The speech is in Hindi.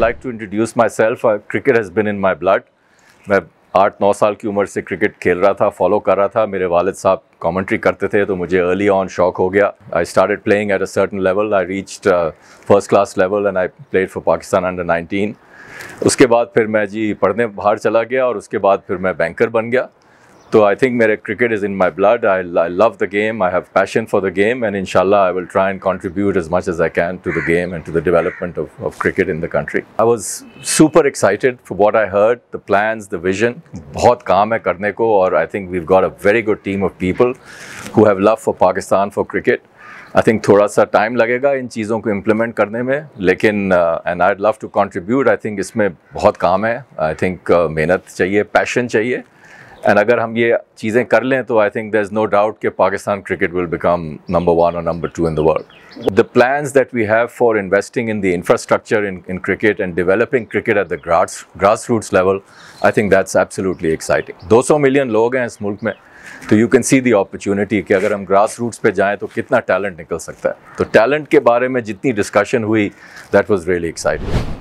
Like to introduce myself cricket has been in my blood मैं आठ नौ साल की उम्र से क्रिकेट खेल रहा था फॉलो कर रहा था मेरे वालिद साहब कॉमेंट्री करते थे तो मुझे अर्ली ऑन शौक हो गया I start playing at a certain level I reach first class level and I played for Pakistan under nineteen उसके बाद फिर मैं जी पढ़ने बाहर चला गया और उसके बाद फिर मैं बैंकर बन गया So I think my cricket is in my blood. I, I, love the game. I have passion for the game. And inshallah, I will try and contribute as much as I can to the game and to the development of, of cricket in the country. I was super excited for what I heard, the plans, the vision. बहुत काम है करने को or I think we've got a very good team of people who have love for Pakistan, for cricket. I think थोड़ा सा time लगेगा इन चीज़ों को implement करने में लेकिन uh, I'd love to contribute. I think इसमें बहुत काम है I think uh, मेहनत चाहिए passion चाहिए एंड अगर हम ये चीज़ें कर लें तो I think there is no doubt कि Pakistan cricket will become number one और number two in the world the plan that we have for investing in the infrastructure in in cricket and developing cricket at the grass grass roots level I think that's absolutely exciting 200 million लोग हैं इस मुल्क में तो you can see the opportunity कि अगर हम ग्रास रूट्स पे जाएं तो कितना टैलेंट निकल सकता है तो टैलेंट के बारे में जितनी डिस्कशन हुई दैट वॉज रियली एक्साइटिंग